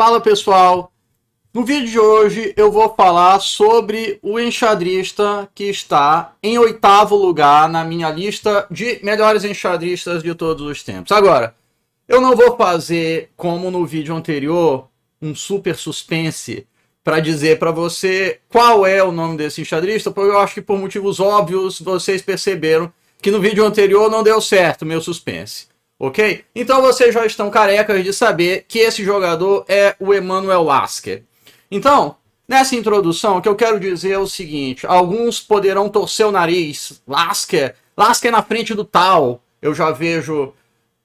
Fala pessoal, no vídeo de hoje eu vou falar sobre o enxadrista que está em oitavo lugar na minha lista de melhores enxadristas de todos os tempos. Agora, eu não vou fazer como no vídeo anterior um super suspense para dizer para você qual é o nome desse enxadrista, porque eu acho que por motivos óbvios vocês perceberam que no vídeo anterior não deu certo meu suspense ok? Então vocês já estão carecas de saber que esse jogador é o Emmanuel Lasker. Então, nessa introdução, o que eu quero dizer é o seguinte: alguns poderão torcer o nariz, Lasker, Lasker na frente do tal. Eu já vejo,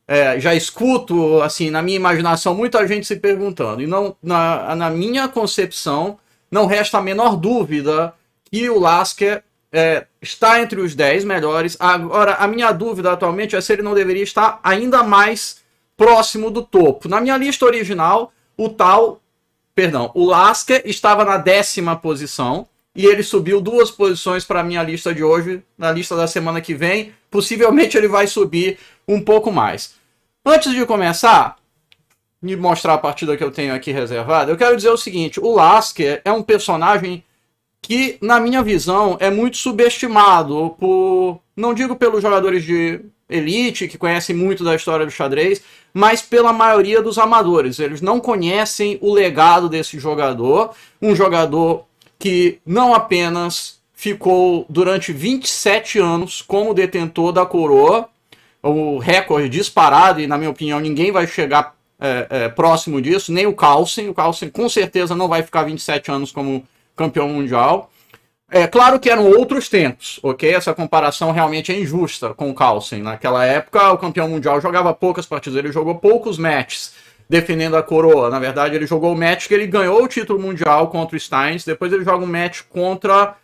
é, já escuto, assim, na minha imaginação, muita gente se perguntando. E não, na, na minha concepção, não resta a menor dúvida que o Lasker é, está entre os 10 melhores. Agora, a minha dúvida atualmente é se ele não deveria estar ainda mais próximo do topo. Na minha lista original, o tal, perdão, o Lasker estava na décima posição e ele subiu duas posições para a minha lista de hoje, na lista da semana que vem. Possivelmente ele vai subir um pouco mais. Antes de começar, de mostrar a partida que eu tenho aqui reservada, eu quero dizer o seguinte: o Lasker é um personagem que, na minha visão, é muito subestimado por. Não digo pelos jogadores de elite, que conhecem muito da história do xadrez, mas pela maioria dos amadores. Eles não conhecem o legado desse jogador, um jogador que não apenas ficou durante 27 anos como detentor da coroa, o recorde disparado, e na minha opinião ninguém vai chegar é, é, próximo disso, nem o Carlsen. O Carlsen com certeza não vai ficar 27 anos como campeão mundial. É claro que eram outros tempos, ok? Essa comparação realmente é injusta com o Carlsen. Naquela época, o campeão mundial jogava poucas partidas, ele jogou poucos matches defendendo a coroa. Na verdade, ele jogou o match que ele ganhou o título mundial contra o Steins, depois ele joga um match contra...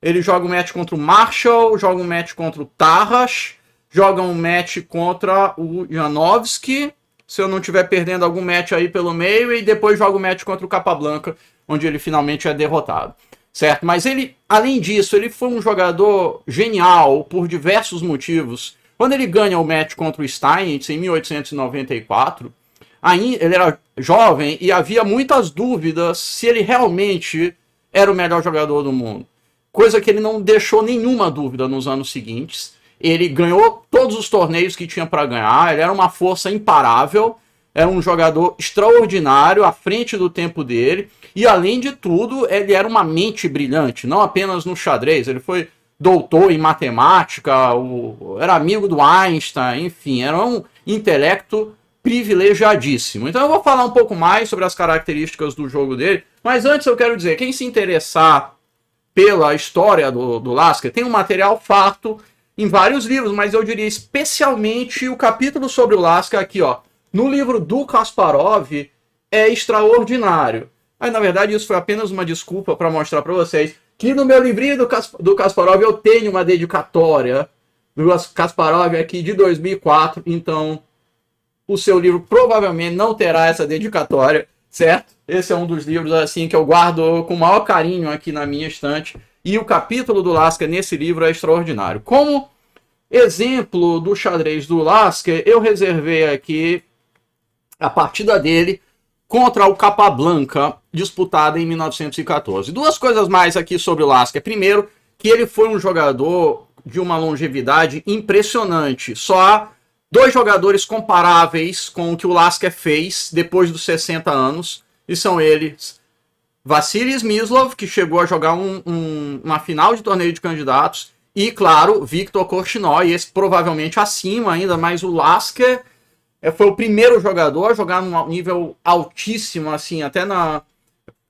Ele joga um match contra o Marshall, joga um match contra o Tarras, joga um match contra o Janowski, se eu não estiver perdendo algum match aí pelo meio, e depois jogo o match contra o Capablanca, onde ele finalmente é derrotado. Certo? Mas ele, além disso, ele foi um jogador genial por diversos motivos. Quando ele ganha o match contra o Steinitz em 1894, aí ele era jovem e havia muitas dúvidas se ele realmente era o melhor jogador do mundo. Coisa que ele não deixou nenhuma dúvida nos anos seguintes. Ele ganhou todos os torneios que tinha para ganhar, ele era uma força imparável, era um jogador extraordinário, à frente do tempo dele, e além de tudo, ele era uma mente brilhante, não apenas no xadrez, ele foi doutor em matemática, o, era amigo do Einstein, enfim, era um intelecto privilegiadíssimo. Então eu vou falar um pouco mais sobre as características do jogo dele, mas antes eu quero dizer, quem se interessar pela história do, do Lasker, tem um material farto em vários livros, mas eu diria especialmente o capítulo sobre o Lasca aqui, ó. No livro do Kasparov é extraordinário. Aí na verdade isso foi apenas uma desculpa para mostrar para vocês que no meu livrinho do, Kas do Kasparov eu tenho uma dedicatória do Kasparov aqui de 2004, então o seu livro provavelmente não terá essa dedicatória, certo? Esse é um dos livros assim que eu guardo com o maior carinho aqui na minha estante. E o capítulo do Lasca nesse livro é extraordinário. Como Exemplo do xadrez do Lasker, eu reservei aqui a partida dele contra o Capablanca, disputada em 1914. Duas coisas mais aqui sobre o Lasker. Primeiro, que ele foi um jogador de uma longevidade impressionante. Só há dois jogadores comparáveis com o que o Lasker fez depois dos 60 anos, e são eles Vassili Smyslov, que chegou a jogar um, um, uma final de torneio de candidatos, e, claro, Victor Korchinoi, esse provavelmente acima ainda, mas o Lasker é, foi o primeiro jogador a jogar num nível altíssimo, assim, até na...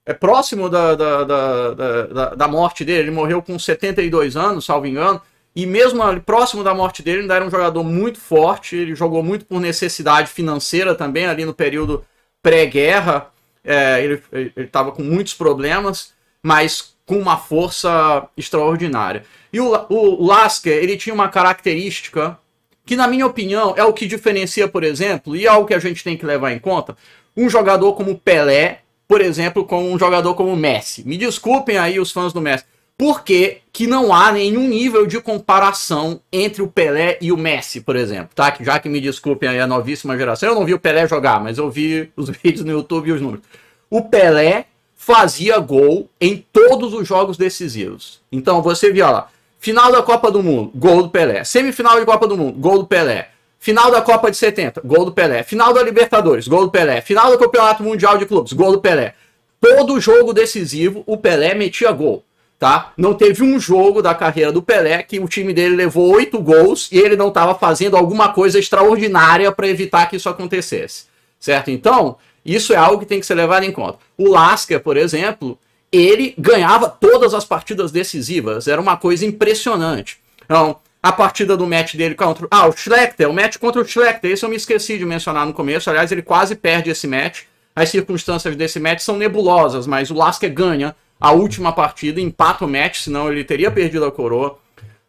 É próximo da, da, da, da, da morte dele, ele morreu com 72 anos, salvo engano, e mesmo ali, próximo da morte dele, ainda era um jogador muito forte, ele jogou muito por necessidade financeira também, ali no período pré-guerra, é, ele estava com muitos problemas, mas com uma força extraordinária. E o, o Lasker, ele tinha uma característica que, na minha opinião, é o que diferencia, por exemplo, e é algo que a gente tem que levar em conta, um jogador como Pelé, por exemplo, com um jogador como Messi. Me desculpem aí os fãs do Messi. Por que, que não há nenhum nível de comparação entre o Pelé e o Messi, por exemplo, tá? Já que me desculpem aí a novíssima geração, eu não vi o Pelé jogar, mas eu vi os vídeos no YouTube e os números. O Pelé fazia gol em todos os jogos decisivos. Então você via lá, Final da Copa do Mundo, gol do Pelé. Semifinal de Copa do Mundo, gol do Pelé. Final da Copa de 70, gol do Pelé. Final da Libertadores, gol do Pelé. Final do Campeonato Mundial de Clubes, gol do Pelé. Todo jogo decisivo, o Pelé metia gol, tá? Não teve um jogo da carreira do Pelé que o time dele levou oito gols e ele não estava fazendo alguma coisa extraordinária para evitar que isso acontecesse, certo? Então, isso é algo que tem que ser levado em conta. O Lasca, por exemplo, ele ganhava todas as partidas decisivas. Era uma coisa impressionante. Então, a partida do match dele contra. Ah, o Schlechter, o match contra o Schlechter. Esse eu me esqueci de mencionar no começo. Aliás, ele quase perde esse match. As circunstâncias desse match são nebulosas, mas o Lasker ganha a última partida, empata o match, senão ele teria perdido a coroa.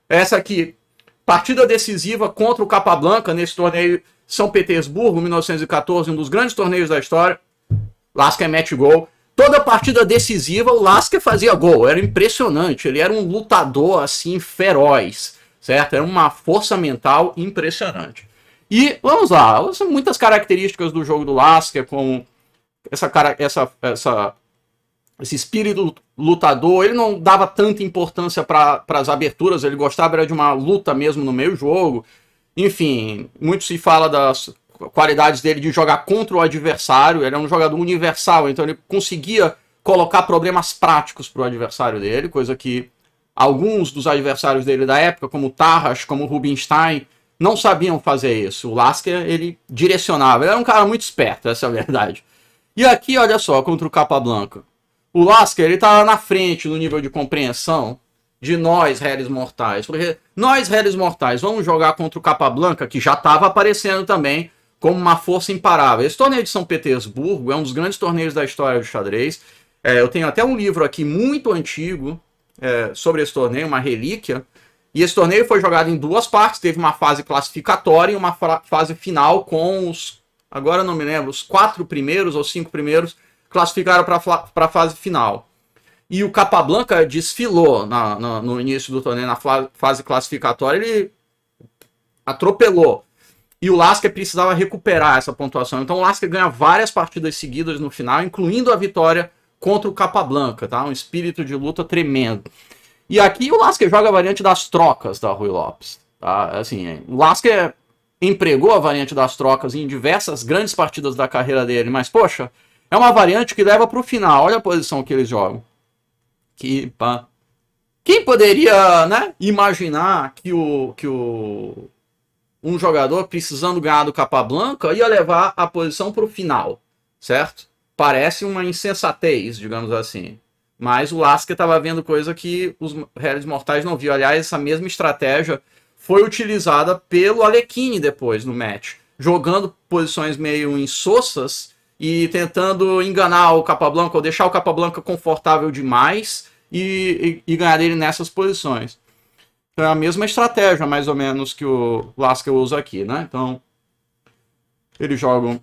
Essa aqui, partida decisiva contra o Capablanca nesse torneio São Petersburgo, 1914, um dos grandes torneios da história. Lasker match gol Toda partida decisiva, o Lasker fazia gol. Era impressionante. Ele era um lutador, assim, feroz, certo? Era uma força mental impressionante. E, vamos lá, são muitas características do jogo do Lasker como essa, cara, essa, essa esse espírito lutador, ele não dava tanta importância para as aberturas, ele gostava era de uma luta mesmo no meio jogo. Enfim, muito se fala das qualidades dele de jogar contra o adversário, ele é um jogador universal, então ele conseguia colocar problemas práticos para o adversário dele, coisa que alguns dos adversários dele da época, como Tarras, como Rubinstein, não sabiam fazer isso. O Lasker, ele direcionava, ele era um cara muito esperto, essa é a verdade. E aqui, olha só, contra o Capablanca. O Lasker, ele estava tá na frente no nível de compreensão de nós, réis mortais. Porque nós, réis mortais, vamos jogar contra o Capablanca, que já estava aparecendo também como uma força imparável. Esse torneio de São Petersburgo é um dos grandes torneios da história do xadrez. É, eu tenho até um livro aqui muito antigo é, sobre esse torneio, uma relíquia. E esse torneio foi jogado em duas partes. Teve uma fase classificatória e uma fase final com os, agora não me lembro, os quatro primeiros ou cinco primeiros classificaram para a fase final. E o Capablanca desfilou na, na, no início do torneio, na fase classificatória, ele atropelou e o Lasker precisava recuperar essa pontuação. Então o Lasker ganha várias partidas seguidas no final, incluindo a vitória contra o Capablanca, tá? Um espírito de luta tremendo. E aqui o Lasker joga a variante das trocas da Rui Lopes. Tá? Assim, é, o Lasker empregou a variante das trocas em diversas grandes partidas da carreira dele, mas poxa, é uma variante que leva para o final. Olha a posição que eles jogam. Que pá. Quem poderia, né, imaginar que o que o um jogador precisando ganhar do capa Capablanca ia levar a posição para o final, certo? Parece uma insensatez, digamos assim. Mas o Lasker estava vendo coisa que os réis mortais não viam. Aliás, essa mesma estratégia foi utilizada pelo Alekhine depois no match, jogando posições meio insossas e tentando enganar o capa branca ou deixar o capa branca confortável demais e, e, e ganhar ele nessas posições. Então é a mesma estratégia, mais ou menos, que o Lasker usa aqui, né? Então, eles jogam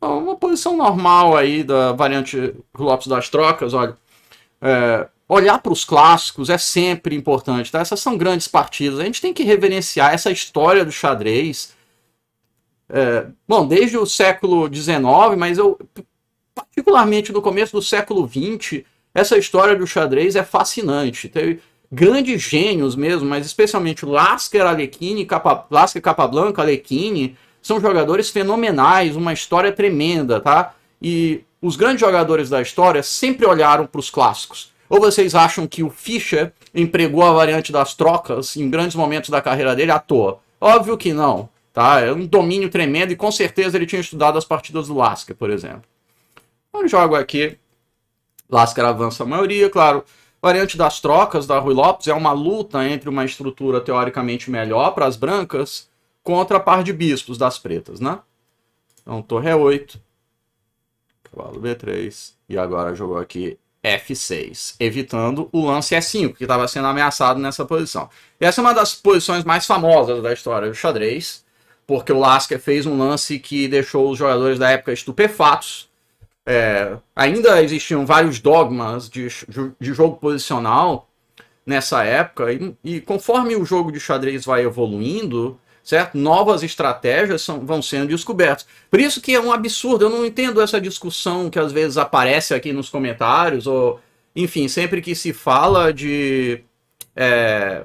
uma posição normal aí da variante Lopes das trocas, olha. É, olhar para os clássicos é sempre importante, tá? Essas são grandes partidas. A gente tem que reverenciar essa história do xadrez. É, bom, desde o século XIX, mas eu, particularmente no começo do século XX, essa história do xadrez é fascinante. Teve, então, grandes gênios mesmo, mas especialmente Lasker, Alekhine, Capa, Lasker, Capablanca, Alekhine, são jogadores fenomenais, uma história tremenda, tá? E os grandes jogadores da história sempre olharam para os clássicos. Ou vocês acham que o Fischer empregou a variante das trocas em grandes momentos da carreira dele à toa? Óbvio que não, tá? É um domínio tremendo e com certeza ele tinha estudado as partidas do Lasker, por exemplo. Então jogo aqui, Lasker avança a maioria, claro. Variante das trocas da Rui Lopes é uma luta entre uma estrutura teoricamente melhor para as brancas contra a par de bispos das pretas, né? Então, torre E8, cavalo B3, e agora jogou aqui F6, evitando o lance E5, que estava sendo ameaçado nessa posição. E essa é uma das posições mais famosas da história do xadrez, porque o Lasker fez um lance que deixou os jogadores da época estupefatos, é, ainda existiam vários dogmas de, de jogo posicional nessa época, e, e, conforme o jogo de xadrez vai evoluindo, certo? Novas estratégias são, vão sendo descobertas. Por isso que é um absurdo, eu não entendo essa discussão que às vezes aparece aqui nos comentários, ou enfim, sempre que se fala de é,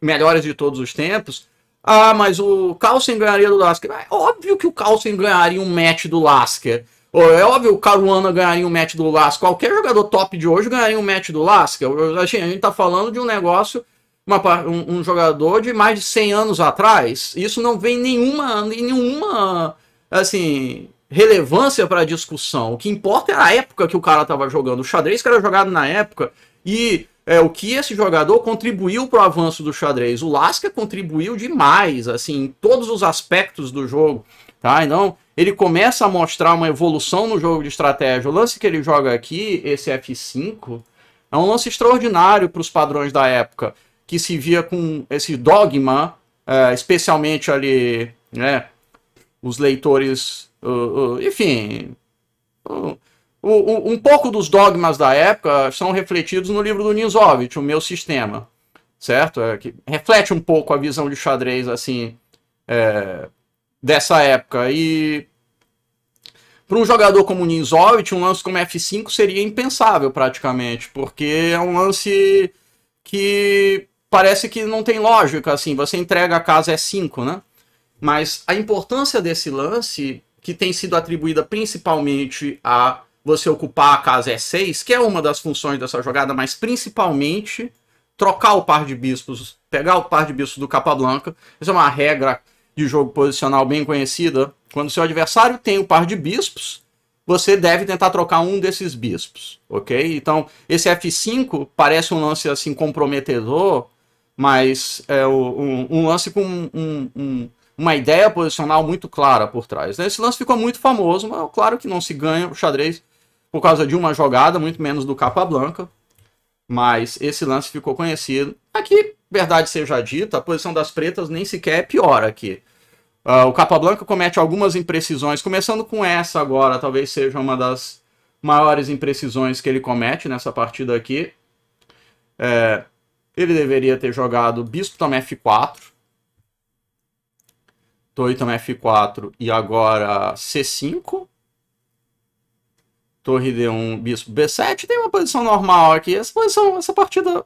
melhores de todos os tempos. Ah, mas o Carlsen ganharia do Lasker. É óbvio que o Carlsen ganharia um match do Lasker. É óbvio o Caruana ganharia um match do Lasca. Qualquer jogador top de hoje ganharia um match do Lasca. Assim, a gente tá falando de um negócio, uma, um, um, jogador de mais de 100 anos atrás. Isso não vem nenhuma, nenhuma assim, relevância para a discussão. O que importa é a época que o cara estava jogando. O xadrez que era jogado na época e é, o que esse jogador contribuiu para o avanço do xadrez. O Lasca contribuiu demais, assim, em todos os aspectos do jogo. Tá? Então, ele começa a mostrar uma evolução no jogo de estratégia. O lance que ele joga aqui, esse F5, é um lance extraordinário para os padrões da época, que se via com esse dogma, é, especialmente ali, né, os leitores, uh, uh, enfim, uh, um pouco dos dogmas da época são refletidos no livro do Nizovich, O Meu Sistema, certo? É, que reflete um pouco a visão de xadrez, assim, é, dessa época. E para um jogador como o Ninzovic, um lance como F5 seria impensável praticamente, porque é um lance que parece que não tem lógica, assim, você entrega a casa E5, né? Mas a importância desse lance, que tem sido atribuída principalmente a você ocupar a casa E6, que é uma das funções dessa jogada, mas principalmente trocar o par de bispos, pegar o par de bispos do Capablanca, isso é uma regra de jogo posicional bem conhecida, quando seu adversário tem um par de bispos, você deve tentar trocar um desses bispos, ok? Então, esse F5 parece um lance assim comprometedor, mas é um, um lance com um, um, uma ideia posicional muito clara por trás. Né? Esse lance ficou muito famoso, mas é claro que não se ganha o xadrez por causa de uma jogada, muito menos do capa blanca, mas esse lance ficou conhecido Aqui, verdade seja dita, a posição das pretas nem sequer é pior aqui. Uh, o branca comete algumas imprecisões, começando com essa agora, talvez seja uma das maiores imprecisões que ele comete nessa partida aqui. É, ele deveria ter jogado Bispo também F4, Torre também F4 e agora C5. Torre D1, Bispo B7. Tem uma posição normal aqui. Essa, posição, essa partida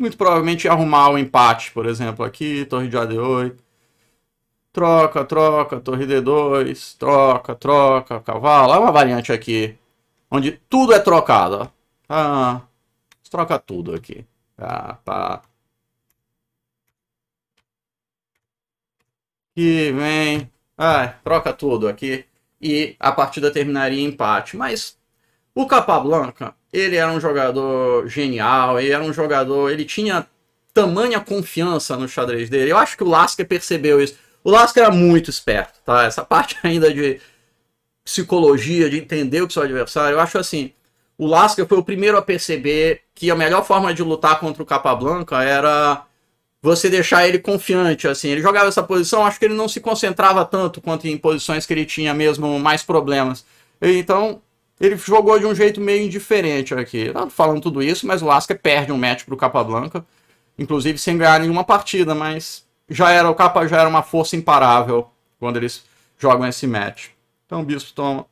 muito provavelmente arrumar o um empate, por exemplo, aqui, torre de AD8. Troca, troca, torre D2, troca, troca, cavalo. É uma variante aqui, onde tudo é trocado. Ah, troca tudo aqui. Ah, pá. vem. Ah, troca tudo aqui. E a partida terminaria em empate. Mas o Capablanca ele era um jogador genial, ele era um jogador, ele tinha tamanha confiança no xadrez dele. Eu acho que o Lasker percebeu isso. O Lasker era muito esperto, tá? Essa parte ainda de psicologia, de entender o que seu adversário, eu acho assim, o Lasker foi o primeiro a perceber que a melhor forma de lutar contra o Capablanca era você deixar ele confiante, assim. Ele jogava essa posição, acho que ele não se concentrava tanto quanto em posições que ele tinha mesmo mais problemas. Então, ele jogou de um jeito meio indiferente aqui. Não falando tudo isso, mas o Lasca perde um match pro Capablanca. Inclusive sem ganhar nenhuma partida, mas já era o Capa já era uma força imparável quando eles jogam esse match. Então o Bispo toma.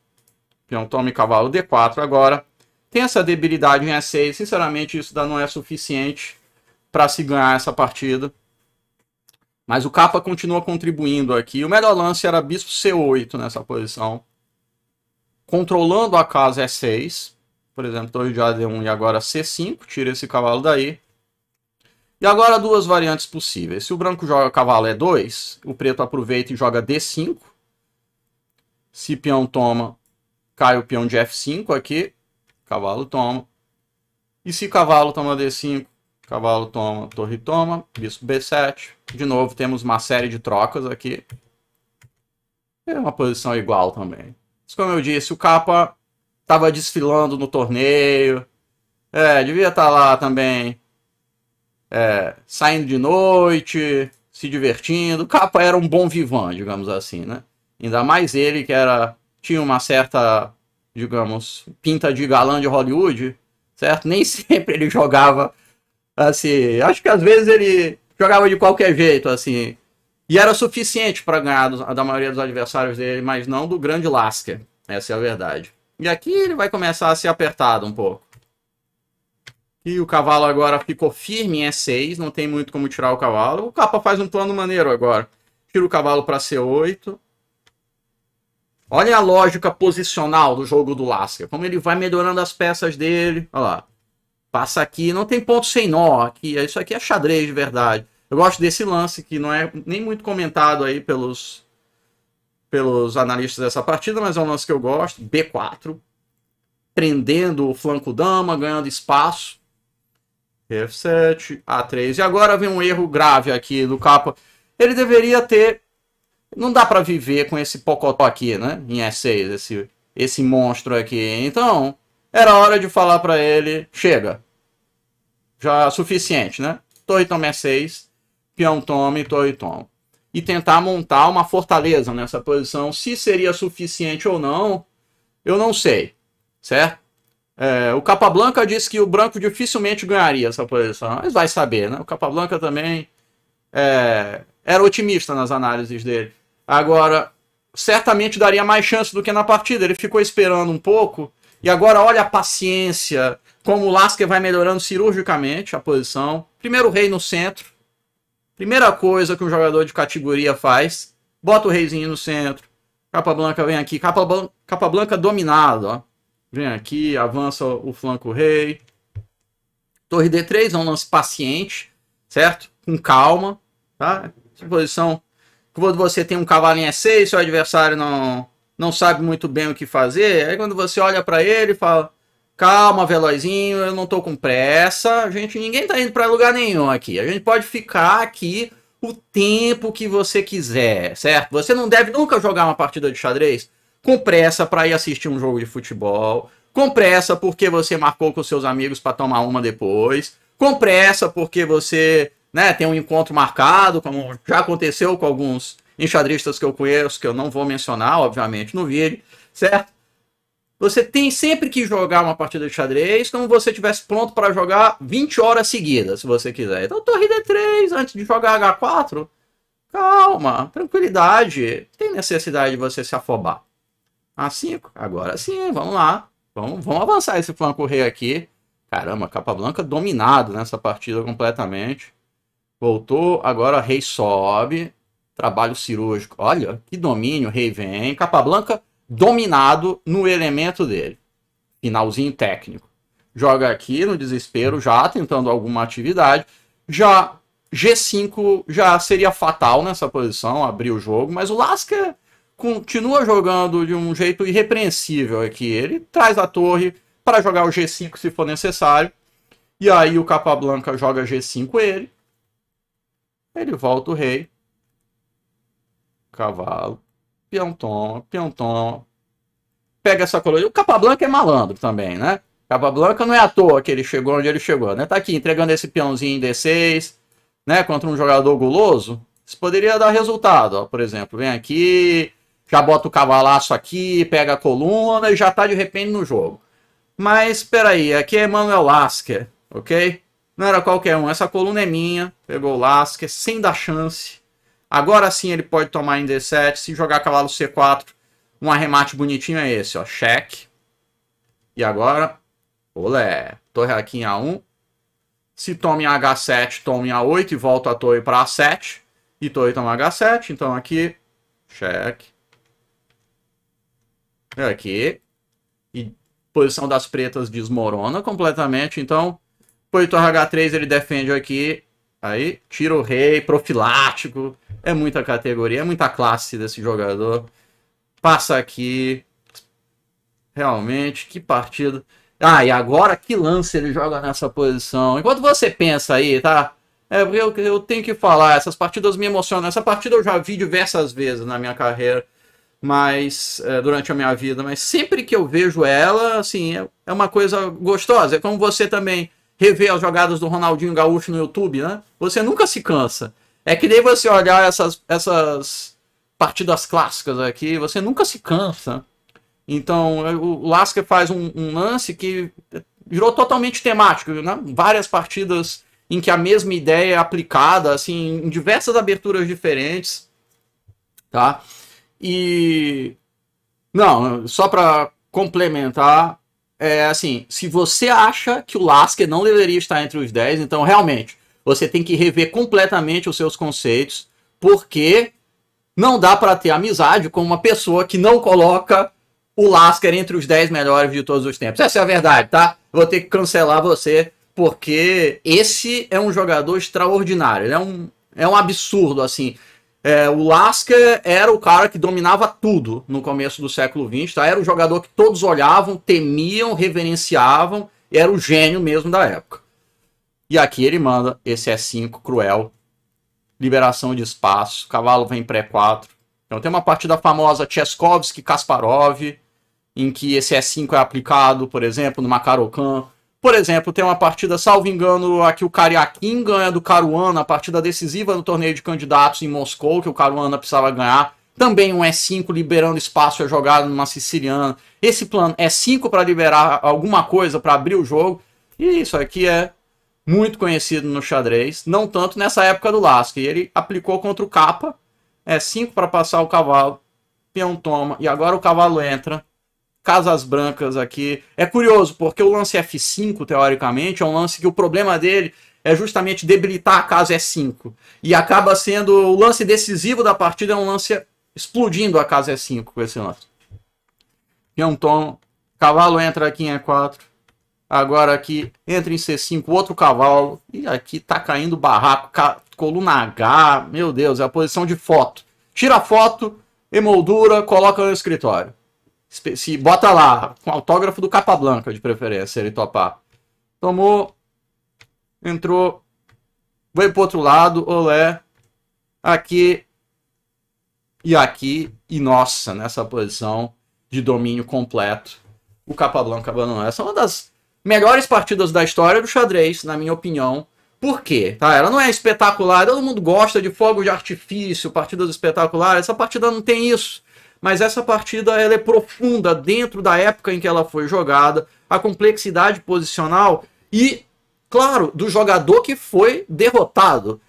Peão toma e cavalo D4 agora. Tem essa debilidade em E6. Sinceramente, isso não é suficiente para se ganhar essa partida. Mas o Capa continua contribuindo aqui. O melhor lance era Bispo C8 nessa posição. Controlando a casa é 6. Por exemplo, torre de AD1 e agora C5. Tira esse cavalo daí. E agora duas variantes possíveis. Se o branco joga cavalo E2, é o preto aproveita e joga D5. Se peão toma, cai o peão de F5 aqui. Cavalo toma. E se cavalo toma D5, cavalo toma, torre toma, bispo B7. De novo, temos uma série de trocas aqui. É uma posição igual também. Mas como eu disse, o Capa tava desfilando no torneio. É, devia estar tá lá também. É, saindo de noite, se divertindo. O Capa era um bom vivan, digamos assim, né? Ainda mais ele que era tinha uma certa, digamos, pinta de galã de Hollywood, certo? Nem sempre ele jogava assim. Acho que às vezes ele jogava de qualquer jeito, assim. E era suficiente para ganhar do, da maioria dos adversários dele, mas não do grande Lasca. Essa é a verdade. E aqui ele vai começar a ser apertado um pouco. E o cavalo agora ficou firme em E6, não tem muito como tirar o cavalo. O capa faz um plano maneiro agora. Tira o cavalo para C8. Olha a lógica posicional do jogo do Lasca. Como ele vai melhorando as peças dele. Olha lá. Passa aqui, não tem ponto sem nó aqui. Isso aqui é xadrez de verdade. Eu gosto desse lance que não é nem muito comentado aí pelos, pelos analistas dessa partida, mas é um lance que eu gosto. B4, prendendo o flanco dama, ganhando espaço. F7, A3. E agora vem um erro grave aqui do capa. Ele deveria ter... Não dá para viver com esse pocotó aqui, né? Em E6, esse, esse monstro aqui. Então, era hora de falar para ele, chega. Já é suficiente, né? Torre toma E6, Toma e Toiton, e tentar montar uma fortaleza nessa posição. Se seria suficiente ou não, eu não sei, certo? É, o Capablanca disse que o branco dificilmente ganharia essa posição, mas vai saber, né? O Capablanca também é, era otimista nas análises dele. Agora, certamente daria mais chance do que na partida. Ele ficou esperando um pouco e agora olha a paciência, como o Lasker vai melhorando cirurgicamente a posição. Primeiro rei no centro, Primeira coisa que um jogador de categoria faz, bota o reizinho no centro. Capa Blanca vem aqui, Capa, Capa Blanca dominado, ó. Vem aqui, avança o flanco rei. Torre D3 é um lance paciente, certo? Com calma, tá? Essa posição, quando você tem um cavalinho é E6, seu adversário não, não sabe muito bem o que fazer, aí quando você olha para ele e fala, Calma, velozinho, eu não tô com pressa. A gente ninguém tá indo para lugar nenhum aqui. A gente pode ficar aqui o tempo que você quiser, certo? Você não deve nunca jogar uma partida de xadrez com pressa para ir assistir um jogo de futebol, com pressa porque você marcou com seus amigos para tomar uma depois, com pressa porque você, né, tem um encontro marcado, como já aconteceu com alguns enxadristas que eu conheço, que eu não vou mencionar, obviamente, no vídeo, certo? Você tem sempre que jogar uma partida de xadrez como você tivesse pronto para jogar 20 horas seguidas, se você quiser. Então, torre D3, antes de jogar H4, calma, tranquilidade. Tem necessidade de você se afobar. A5, agora sim, vamos lá. Vamos, vamos avançar esse flanco rei aqui. Caramba, capa blanca dominado nessa partida completamente. Voltou, agora rei sobe. Trabalho cirúrgico. Olha, que domínio, rei vem. Capa blanca dominado no elemento dele. Finalzinho técnico. Joga aqui no desespero, já tentando alguma atividade. Já G5 já seria fatal nessa posição, abrir o jogo, mas o Lasca continua jogando de um jeito irrepreensível aqui. Ele traz a torre para jogar o G5 se for necessário. E aí o Capablanca joga G5 ele. Ele volta o rei. Cavalo peão Pianton. Pega essa coroa. O Capablanca é malandro também, né? Capablanca não é à toa que ele chegou onde ele chegou, né? Tá aqui entregando esse peãozinho em D6, né? Contra um jogador guloso. Isso poderia dar resultado, ó, por exemplo. Vem aqui, já bota o cavalaço aqui, pega a coluna e já tá de repente no jogo. Mas, peraí, aqui é Manuel Lasker, ok? Não era qualquer um, essa coluna é minha. Pegou o Lasker, sem dar chance. Agora sim ele pode tomar em D7. Se jogar cavalo C4, um arremate bonitinho é esse, ó. Cheque. E agora, olé. Torre aqui em A1. Se toma em H7, toma em A8 e volta a torre para A7. E torre toma H7. Então aqui, cheque. Aqui. E posição das pretas desmorona completamente. Então, põe torre H3, ele defende aqui. Aí, tira o rei, profilático. É muita categoria, é muita classe desse jogador. Passa aqui. Realmente, que partida Ah, e agora que lance ele joga nessa posição. Enquanto você pensa aí, tá? É, eu, eu tenho que falar, essas partidas me emocionam. Essa partida eu já vi diversas vezes na minha carreira, mas é, durante a minha vida, mas sempre que eu vejo ela, assim, é, é uma coisa gostosa. É como você também rever as jogadas do Ronaldinho Gaúcho no YouTube, né? Você nunca se cansa. É que nem você olhar essas, essas partidas clássicas aqui, você nunca se cansa. Então, é, o Lasker faz um, um lance que virou totalmente temático, né? Várias partidas em que a mesma ideia é aplicada, assim, em diversas aberturas diferentes, tá? E... Não, só para complementar, é assim, se você acha que o Lasker não deveria estar entre os 10, então realmente você tem que rever completamente os seus conceitos, porque não dá para ter amizade com uma pessoa que não coloca o Lasker entre os 10 melhores de todos os tempos. Essa é a verdade, tá? Vou ter que cancelar você, porque esse é um jogador extraordinário. Ele é um, é um absurdo, assim. É, o Lasker era o cara que dominava tudo no começo do século XX, tá? Era o jogador que todos olhavam, temiam, reverenciavam, era o gênio mesmo da época. E aqui ele manda esse E5 é cruel. Liberação de espaço. Cavalo vem pré 4. Então tem uma partida famosa Tcheskovsky-Kasparov, em que esse E5 é, é aplicado, por exemplo, no Makarokan. Por exemplo, tem uma partida, salvo engano, aqui o Kariakin ganha do Caruana, a partida decisiva no torneio de candidatos em Moscou, que o Caruana precisava ganhar. Também um E5 liberando espaço é jogado numa siciliana. Esse plano e 5 para liberar alguma coisa, para abrir o jogo. E isso aqui é muito conhecido no xadrez, não tanto nessa época do Lasky. Ele aplicou contra o Capa, é 5 para passar o cavalo, peão toma, e agora o cavalo entra. Casas brancas aqui. É curioso, porque o lance F5, teoricamente, é um lance que o problema dele é justamente debilitar a casa E5. E acaba sendo o lance decisivo da partida, é um lance explodindo a casa E5 com esse lance. Peão toma, cavalo entra aqui em E4. Agora aqui entra em C5, outro cavalo. E aqui tá caindo barraco, ca... coluna H. Meu Deus, é a posição de foto. Tira a foto, emoldura, coloca no escritório. Se bota lá, com autógrafo do capa blanca, de preferência, se ele topar. Tomou, entrou, veio pro outro lado, olé. Aqui e aqui. E nossa, nessa posição de domínio completo o capa blanca abandonou. Essa é uma das melhores partidas da história do xadrez, na minha opinião. Por quê? Tá? Ela não é espetacular, todo mundo gosta de fogo de artifício, partidas espetaculares. Essa partida não tem isso. Mas essa partida ela é profunda dentro da época em que ela foi jogada, a complexidade posicional e, claro, do jogador que foi derrotado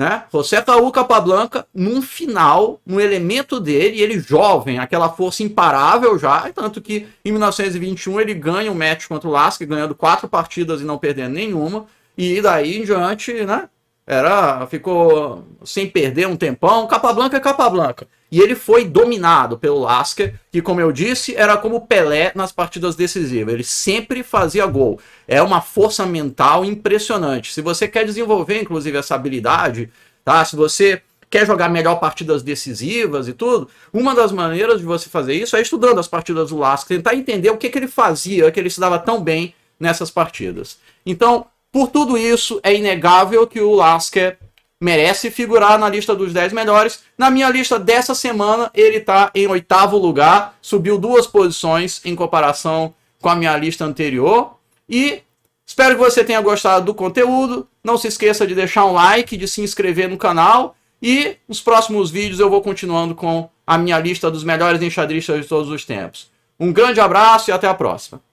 né? José Raul Capablanca, num final, num elemento dele, ele jovem, aquela força imparável já, tanto que em 1921 ele ganha um match contra o Lasky, ganhando quatro partidas e não perdendo nenhuma, e daí em diante, né? Era, ficou sem perder um tempão, capa blanca é capa blanca. E ele foi dominado pelo Lasker, que como eu disse, era como Pelé nas partidas decisivas. Ele sempre fazia gol. É uma força mental impressionante. Se você quer desenvolver, inclusive, essa habilidade, tá? Se você quer jogar melhor partidas decisivas e tudo, uma das maneiras de você fazer isso é estudando as partidas do Lasker, tentar entender o que, que ele fazia, que ele se dava tão bem nessas partidas. Então, por tudo isso, é inegável que o Lasker merece figurar na lista dos 10 melhores. Na minha lista dessa semana, ele está em oitavo lugar, subiu duas posições em comparação com a minha lista anterior. E espero que você tenha gostado do conteúdo. Não se esqueça de deixar um like, de se inscrever no canal. E nos próximos vídeos eu vou continuando com a minha lista dos melhores enxadristas de todos os tempos. Um grande abraço e até a próxima.